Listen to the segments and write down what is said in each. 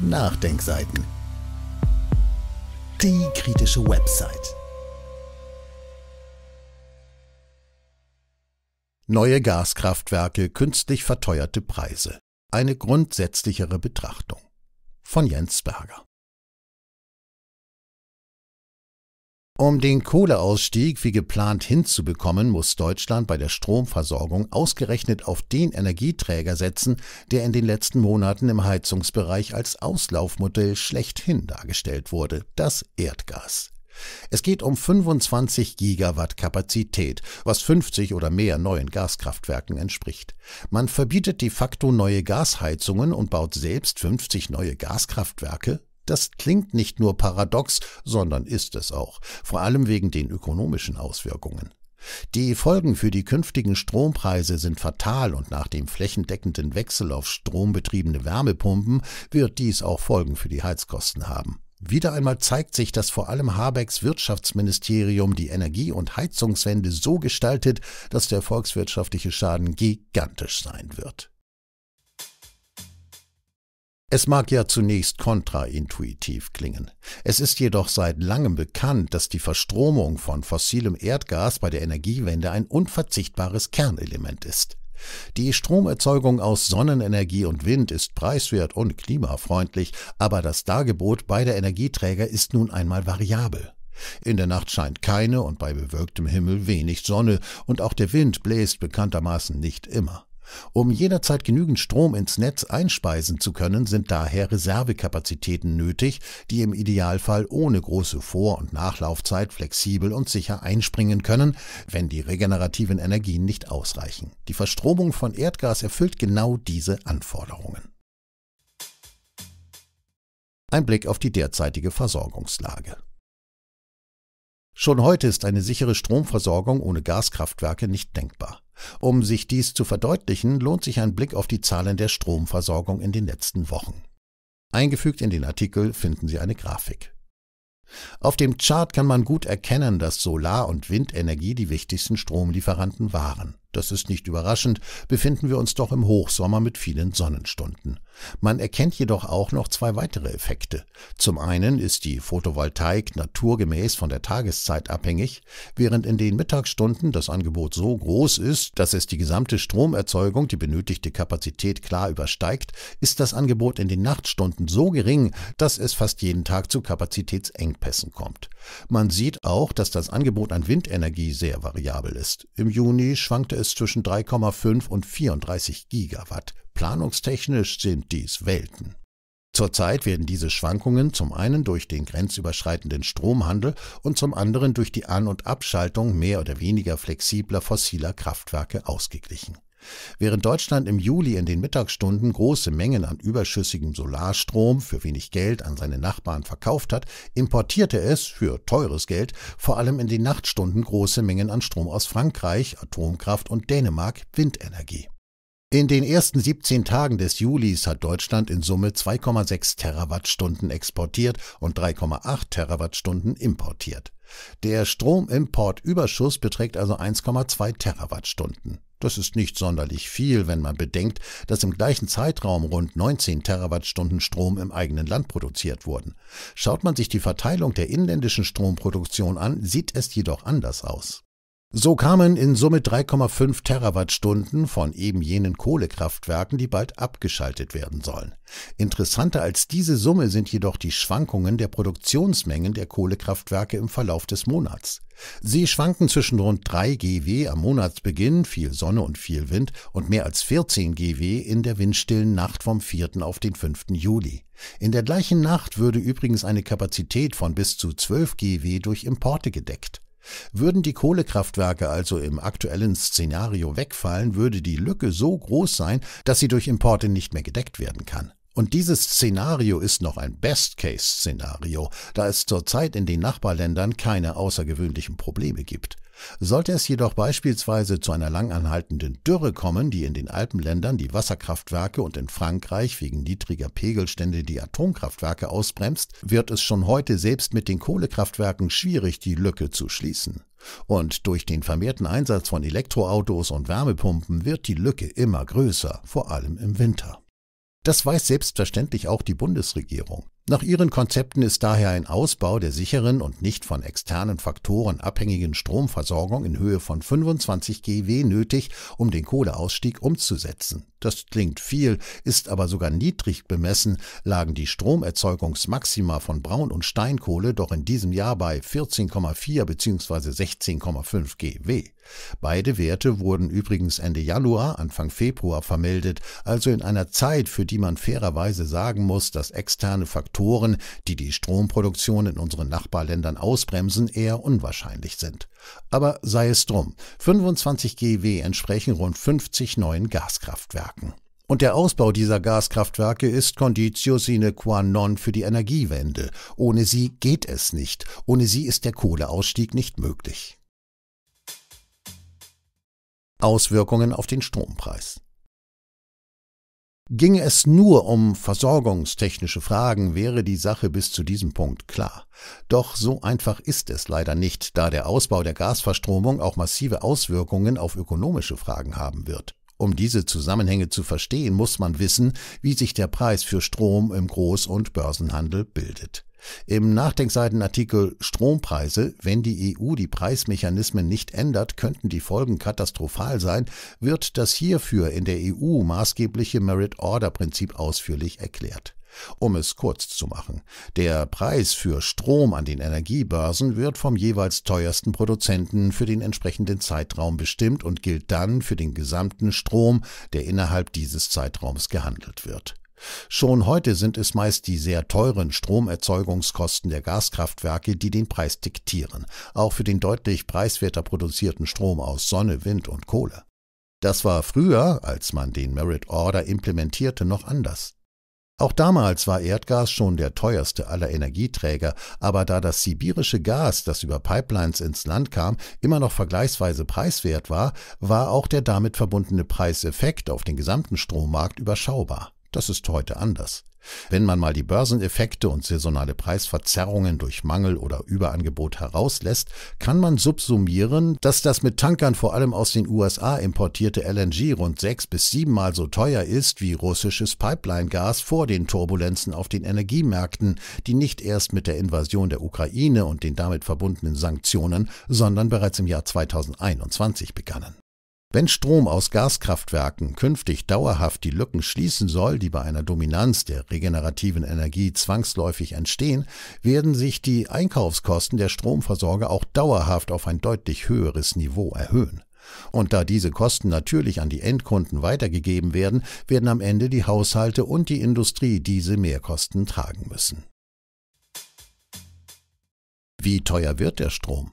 Nachdenkseiten. Die kritische Website. Neue Gaskraftwerke, künstlich verteuerte Preise. Eine grundsätzlichere Betrachtung. Von Jens Berger. Um den Kohleausstieg wie geplant hinzubekommen, muss Deutschland bei der Stromversorgung ausgerechnet auf den Energieträger setzen, der in den letzten Monaten im Heizungsbereich als Auslaufmodell schlechthin dargestellt wurde, das Erdgas. Es geht um 25 Gigawatt Kapazität, was 50 oder mehr neuen Gaskraftwerken entspricht. Man verbietet de facto neue Gasheizungen und baut selbst 50 neue Gaskraftwerke? Das klingt nicht nur paradox, sondern ist es auch, vor allem wegen den ökonomischen Auswirkungen. Die Folgen für die künftigen Strompreise sind fatal und nach dem flächendeckenden Wechsel auf strombetriebene Wärmepumpen wird dies auch Folgen für die Heizkosten haben. Wieder einmal zeigt sich, dass vor allem Habecks Wirtschaftsministerium die Energie- und Heizungswende so gestaltet, dass der volkswirtschaftliche Schaden gigantisch sein wird. Es mag ja zunächst kontraintuitiv klingen. Es ist jedoch seit langem bekannt, dass die Verstromung von fossilem Erdgas bei der Energiewende ein unverzichtbares Kernelement ist. Die Stromerzeugung aus Sonnenenergie und Wind ist preiswert und klimafreundlich, aber das Dargebot beider Energieträger ist nun einmal variabel. In der Nacht scheint keine und bei bewölktem Himmel wenig Sonne, und auch der Wind bläst bekanntermaßen nicht immer. Um jederzeit genügend Strom ins Netz einspeisen zu können, sind daher Reservekapazitäten nötig, die im Idealfall ohne große Vor- und Nachlaufzeit flexibel und sicher einspringen können, wenn die regenerativen Energien nicht ausreichen. Die Verstromung von Erdgas erfüllt genau diese Anforderungen. Ein Blick auf die derzeitige Versorgungslage. Schon heute ist eine sichere Stromversorgung ohne Gaskraftwerke nicht denkbar. Um sich dies zu verdeutlichen, lohnt sich ein Blick auf die Zahlen der Stromversorgung in den letzten Wochen. Eingefügt in den Artikel finden Sie eine Grafik. Auf dem Chart kann man gut erkennen, dass Solar- und Windenergie die wichtigsten Stromlieferanten waren. Das ist nicht überraschend, befinden wir uns doch im Hochsommer mit vielen Sonnenstunden. Man erkennt jedoch auch noch zwei weitere Effekte. Zum einen ist die Photovoltaik naturgemäß von der Tageszeit abhängig, während in den Mittagsstunden das Angebot so groß ist, dass es die gesamte Stromerzeugung, die benötigte Kapazität klar übersteigt, ist das Angebot in den Nachtstunden so gering, dass es fast jeden Tag zu Kapazitätsengpässen kommt. Man sieht auch, dass das Angebot an Windenergie sehr variabel ist. Im Juni schwankte es ist zwischen 3,5 und 34 Gigawatt. Planungstechnisch sind dies Welten. Zurzeit werden diese Schwankungen zum einen durch den grenzüberschreitenden Stromhandel und zum anderen durch die An- und Abschaltung mehr oder weniger flexibler fossiler Kraftwerke ausgeglichen. Während Deutschland im Juli in den Mittagsstunden große Mengen an überschüssigem Solarstrom für wenig Geld an seine Nachbarn verkauft hat, importierte es für teures Geld vor allem in den Nachtstunden große Mengen an Strom aus Frankreich, Atomkraft und Dänemark, Windenergie. In den ersten 17 Tagen des Julis hat Deutschland in Summe 2,6 Terawattstunden exportiert und 3,8 Terawattstunden importiert. Der Stromimportüberschuss beträgt also 1,2 Terawattstunden. Das ist nicht sonderlich viel, wenn man bedenkt, dass im gleichen Zeitraum rund 19 Terawattstunden Strom im eigenen Land produziert wurden. Schaut man sich die Verteilung der inländischen Stromproduktion an, sieht es jedoch anders aus. So kamen in Summe 3,5 Terawattstunden von eben jenen Kohlekraftwerken, die bald abgeschaltet werden sollen. Interessanter als diese Summe sind jedoch die Schwankungen der Produktionsmengen der Kohlekraftwerke im Verlauf des Monats. Sie schwanken zwischen rund 3 GW am Monatsbeginn, viel Sonne und viel Wind, und mehr als 14 GW in der windstillen Nacht vom 4. auf den 5. Juli. In der gleichen Nacht würde übrigens eine Kapazität von bis zu 12 GW durch Importe gedeckt. Würden die Kohlekraftwerke also im aktuellen Szenario wegfallen, würde die Lücke so groß sein, dass sie durch Importe nicht mehr gedeckt werden kann. Und dieses Szenario ist noch ein Best-Case-Szenario, da es zurzeit in den Nachbarländern keine außergewöhnlichen Probleme gibt. Sollte es jedoch beispielsweise zu einer langanhaltenden Dürre kommen, die in den Alpenländern die Wasserkraftwerke und in Frankreich wegen niedriger Pegelstände die Atomkraftwerke ausbremst, wird es schon heute selbst mit den Kohlekraftwerken schwierig, die Lücke zu schließen. Und durch den vermehrten Einsatz von Elektroautos und Wärmepumpen wird die Lücke immer größer, vor allem im Winter. Das weiß selbstverständlich auch die Bundesregierung. Nach ihren Konzepten ist daher ein Ausbau der sicheren und nicht von externen Faktoren abhängigen Stromversorgung in Höhe von 25 GW nötig, um den Kohleausstieg umzusetzen. Das klingt viel, ist aber sogar niedrig bemessen, lagen die Stromerzeugungsmaxima von Braun- und Steinkohle doch in diesem Jahr bei 14,4 bzw. 16,5 GW. Beide Werte wurden übrigens Ende Januar, Anfang Februar vermeldet, also in einer Zeit, für die man fairerweise sagen muss, dass externe Faktoren Faktoren, die die Stromproduktion in unseren Nachbarländern ausbremsen, eher unwahrscheinlich sind. Aber sei es drum, 25 GW entsprechen rund 50 neuen Gaskraftwerken. Und der Ausbau dieser Gaskraftwerke ist Conditio sine qua non für die Energiewende. Ohne sie geht es nicht. Ohne sie ist der Kohleausstieg nicht möglich. Auswirkungen auf den Strompreis. Ginge es nur um versorgungstechnische Fragen, wäre die Sache bis zu diesem Punkt klar. Doch so einfach ist es leider nicht, da der Ausbau der Gasverstromung auch massive Auswirkungen auf ökonomische Fragen haben wird. Um diese Zusammenhänge zu verstehen, muss man wissen, wie sich der Preis für Strom im Groß- und Börsenhandel bildet. Im Nachdenkseitenartikel Strompreise, wenn die EU die Preismechanismen nicht ändert, könnten die Folgen katastrophal sein, wird das hierfür in der EU maßgebliche Merit-Order-Prinzip ausführlich erklärt. Um es kurz zu machen, der Preis für Strom an den Energiebörsen wird vom jeweils teuersten Produzenten für den entsprechenden Zeitraum bestimmt und gilt dann für den gesamten Strom, der innerhalb dieses Zeitraums gehandelt wird. Schon heute sind es meist die sehr teuren Stromerzeugungskosten der Gaskraftwerke, die den Preis diktieren, auch für den deutlich preiswerter produzierten Strom aus Sonne, Wind und Kohle. Das war früher, als man den Merit Order implementierte, noch anders. Auch damals war Erdgas schon der teuerste aller Energieträger, aber da das sibirische Gas, das über Pipelines ins Land kam, immer noch vergleichsweise preiswert war, war auch der damit verbundene Preiseffekt auf den gesamten Strommarkt überschaubar. Das ist heute anders. Wenn man mal die Börseneffekte und saisonale Preisverzerrungen durch Mangel oder Überangebot herauslässt, kann man subsumieren, dass das mit Tankern vor allem aus den USA importierte LNG rund sechs bis siebenmal so teuer ist wie russisches Pipeline-Gas vor den Turbulenzen auf den Energiemärkten, die nicht erst mit der Invasion der Ukraine und den damit verbundenen Sanktionen, sondern bereits im Jahr 2021 begannen. Wenn Strom aus Gaskraftwerken künftig dauerhaft die Lücken schließen soll, die bei einer Dominanz der regenerativen Energie zwangsläufig entstehen, werden sich die Einkaufskosten der Stromversorger auch dauerhaft auf ein deutlich höheres Niveau erhöhen. Und da diese Kosten natürlich an die Endkunden weitergegeben werden, werden am Ende die Haushalte und die Industrie diese Mehrkosten tragen müssen. Wie teuer wird der Strom?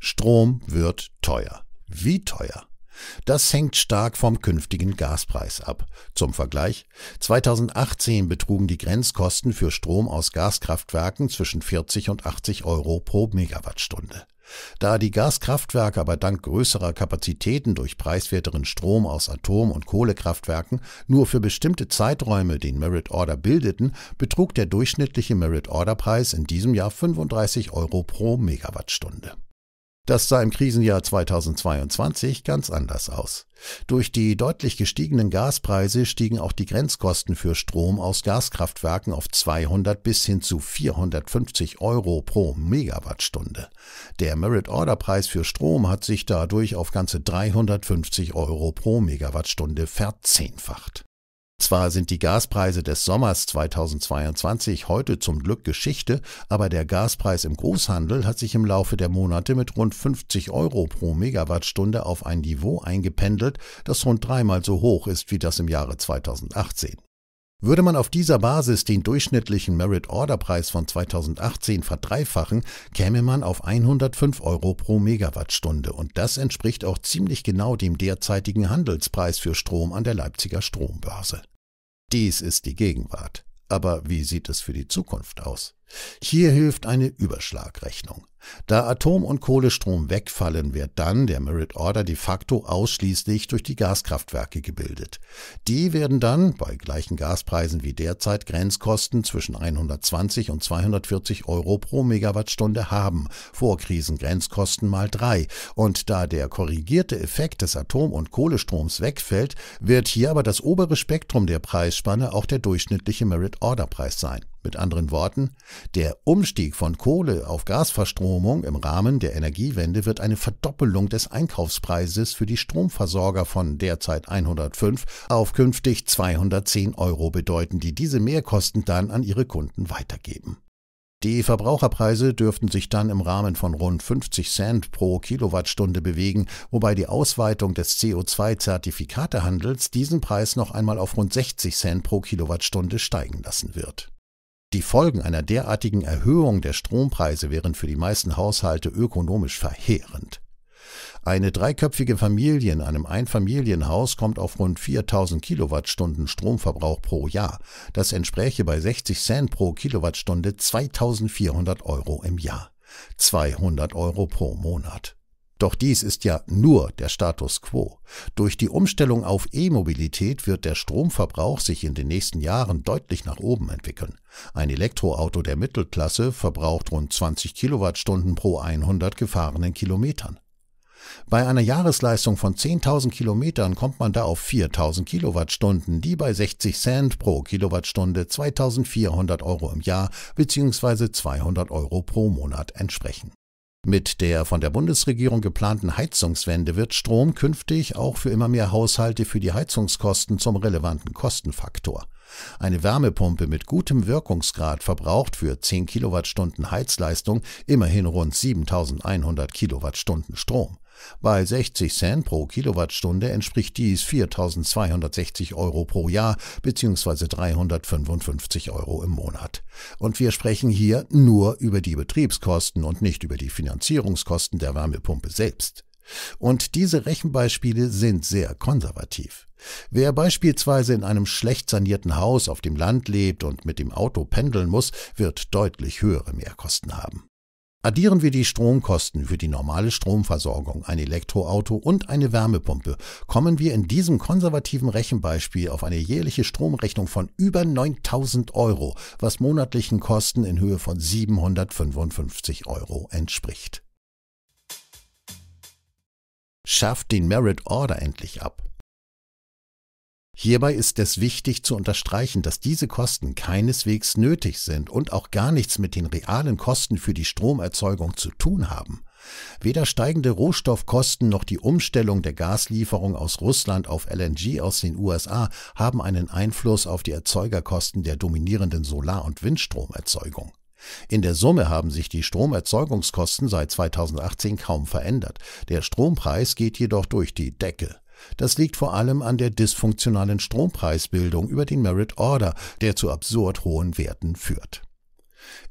Strom wird teuer. Wie teuer? Das hängt stark vom künftigen Gaspreis ab. Zum Vergleich, 2018 betrugen die Grenzkosten für Strom aus Gaskraftwerken zwischen 40 und 80 Euro pro Megawattstunde. Da die Gaskraftwerke aber dank größerer Kapazitäten durch preiswerteren Strom aus Atom- und Kohlekraftwerken nur für bestimmte Zeiträume den Merit Order bildeten, betrug der durchschnittliche Merit Order Preis in diesem Jahr 35 Euro pro Megawattstunde. Das sah im Krisenjahr 2022 ganz anders aus. Durch die deutlich gestiegenen Gaspreise stiegen auch die Grenzkosten für Strom aus Gaskraftwerken auf 200 bis hin zu 450 Euro pro Megawattstunde. Der Merit-Order-Preis für Strom hat sich dadurch auf ganze 350 Euro pro Megawattstunde verzehnfacht. Zwar sind die Gaspreise des Sommers 2022 heute zum Glück Geschichte, aber der Gaspreis im Großhandel hat sich im Laufe der Monate mit rund 50 Euro pro Megawattstunde auf ein Niveau eingependelt, das rund dreimal so hoch ist wie das im Jahre 2018. Würde man auf dieser Basis den durchschnittlichen Merit Order Preis von 2018 verdreifachen, käme man auf 105 Euro pro Megawattstunde und das entspricht auch ziemlich genau dem derzeitigen Handelspreis für Strom an der Leipziger Strombörse. Dies ist die Gegenwart. Aber wie sieht es für die Zukunft aus? Hier hilft eine Überschlagrechnung. Da Atom- und Kohlestrom wegfallen, wird dann der Merit Order de facto ausschließlich durch die Gaskraftwerke gebildet. Die werden dann bei gleichen Gaspreisen wie derzeit Grenzkosten zwischen 120 und 240 Euro pro Megawattstunde haben, vor Krisengrenzkosten mal drei. Und da der korrigierte Effekt des Atom- und Kohlestroms wegfällt, wird hier aber das obere Spektrum der Preisspanne auch der durchschnittliche Merit Order Preis sein. Mit anderen Worten, der Umstieg von Kohle auf Gasverstromung im Rahmen der Energiewende wird eine Verdoppelung des Einkaufspreises für die Stromversorger von derzeit 105 auf künftig 210 Euro bedeuten, die diese Mehrkosten dann an ihre Kunden weitergeben. Die Verbraucherpreise dürften sich dann im Rahmen von rund 50 Cent pro Kilowattstunde bewegen, wobei die Ausweitung des CO2-Zertifikatehandels diesen Preis noch einmal auf rund 60 Cent pro Kilowattstunde steigen lassen wird. Die Folgen einer derartigen Erhöhung der Strompreise wären für die meisten Haushalte ökonomisch verheerend. Eine dreiköpfige Familie in einem Einfamilienhaus kommt auf rund 4000 Kilowattstunden Stromverbrauch pro Jahr. Das entspräche bei 60 Cent pro Kilowattstunde 2400 Euro im Jahr. 200 Euro pro Monat. Doch dies ist ja nur der Status quo. Durch die Umstellung auf E-Mobilität wird der Stromverbrauch sich in den nächsten Jahren deutlich nach oben entwickeln. Ein Elektroauto der Mittelklasse verbraucht rund 20 Kilowattstunden pro 100 gefahrenen Kilometern. Bei einer Jahresleistung von 10.000 Kilometern kommt man da auf 4.000 Kilowattstunden, die bei 60 Cent pro Kilowattstunde 2.400 Euro im Jahr bzw. 200 Euro pro Monat entsprechen. Mit der von der Bundesregierung geplanten Heizungswende wird Strom künftig auch für immer mehr Haushalte für die Heizungskosten zum relevanten Kostenfaktor. Eine Wärmepumpe mit gutem Wirkungsgrad verbraucht für 10 Kilowattstunden Heizleistung immerhin rund 7100 Kilowattstunden Strom. Bei 60 Cent pro Kilowattstunde entspricht dies 4.260 Euro pro Jahr bzw. 355 Euro im Monat. Und wir sprechen hier nur über die Betriebskosten und nicht über die Finanzierungskosten der Wärmepumpe selbst. Und diese Rechenbeispiele sind sehr konservativ. Wer beispielsweise in einem schlecht sanierten Haus auf dem Land lebt und mit dem Auto pendeln muss, wird deutlich höhere Mehrkosten haben. Addieren wir die Stromkosten für die normale Stromversorgung, ein Elektroauto und eine Wärmepumpe, kommen wir in diesem konservativen Rechenbeispiel auf eine jährliche Stromrechnung von über 9000 Euro, was monatlichen Kosten in Höhe von 755 Euro entspricht schafft den Merit Order endlich ab. Hierbei ist es wichtig zu unterstreichen, dass diese Kosten keineswegs nötig sind und auch gar nichts mit den realen Kosten für die Stromerzeugung zu tun haben. Weder steigende Rohstoffkosten noch die Umstellung der Gaslieferung aus Russland auf LNG aus den USA haben einen Einfluss auf die Erzeugerkosten der dominierenden Solar- und Windstromerzeugung. In der Summe haben sich die Stromerzeugungskosten seit 2018 kaum verändert. Der Strompreis geht jedoch durch die Decke. Das liegt vor allem an der dysfunktionalen Strompreisbildung über den Merit Order, der zu absurd hohen Werten führt.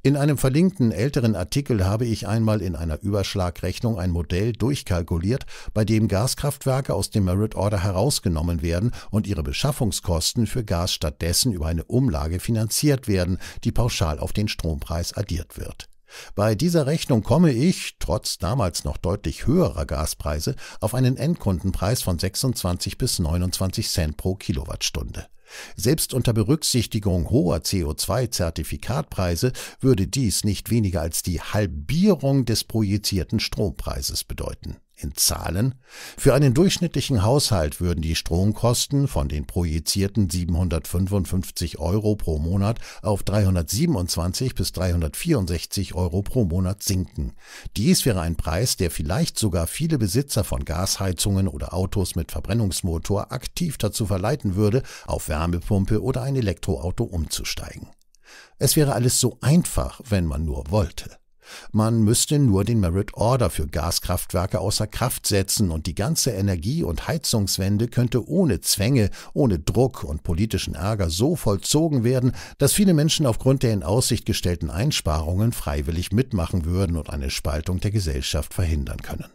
In einem verlinkten älteren Artikel habe ich einmal in einer Überschlagrechnung ein Modell durchkalkuliert, bei dem Gaskraftwerke aus dem Merit Order herausgenommen werden und ihre Beschaffungskosten für Gas stattdessen über eine Umlage finanziert werden, die pauschal auf den Strompreis addiert wird. Bei dieser Rechnung komme ich, trotz damals noch deutlich höherer Gaspreise, auf einen Endkundenpreis von 26 bis 29 Cent pro Kilowattstunde. Selbst unter Berücksichtigung hoher CO2-Zertifikatpreise würde dies nicht weniger als die Halbierung des projizierten Strompreises bedeuten. In Zahlen? Für einen durchschnittlichen Haushalt würden die Stromkosten von den projizierten 755 Euro pro Monat auf 327 bis 364 Euro pro Monat sinken. Dies wäre ein Preis, der vielleicht sogar viele Besitzer von Gasheizungen oder Autos mit Verbrennungsmotor aktiv dazu verleiten würde, auf Wärme Wärmepumpe oder ein Elektroauto umzusteigen. Es wäre alles so einfach, wenn man nur wollte. Man müsste nur den Merit Order für Gaskraftwerke außer Kraft setzen und die ganze Energie- und Heizungswende könnte ohne Zwänge, ohne Druck und politischen Ärger so vollzogen werden, dass viele Menschen aufgrund der in Aussicht gestellten Einsparungen freiwillig mitmachen würden und eine Spaltung der Gesellschaft verhindern können.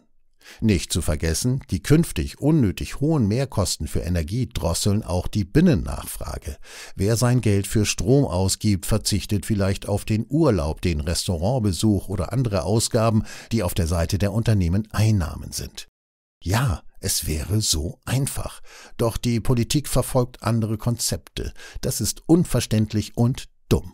Nicht zu vergessen, die künftig unnötig hohen Mehrkosten für Energie drosseln auch die Binnennachfrage. Wer sein Geld für Strom ausgibt, verzichtet vielleicht auf den Urlaub, den Restaurantbesuch oder andere Ausgaben, die auf der Seite der Unternehmen Einnahmen sind. Ja, es wäre so einfach. Doch die Politik verfolgt andere Konzepte. Das ist unverständlich und dumm.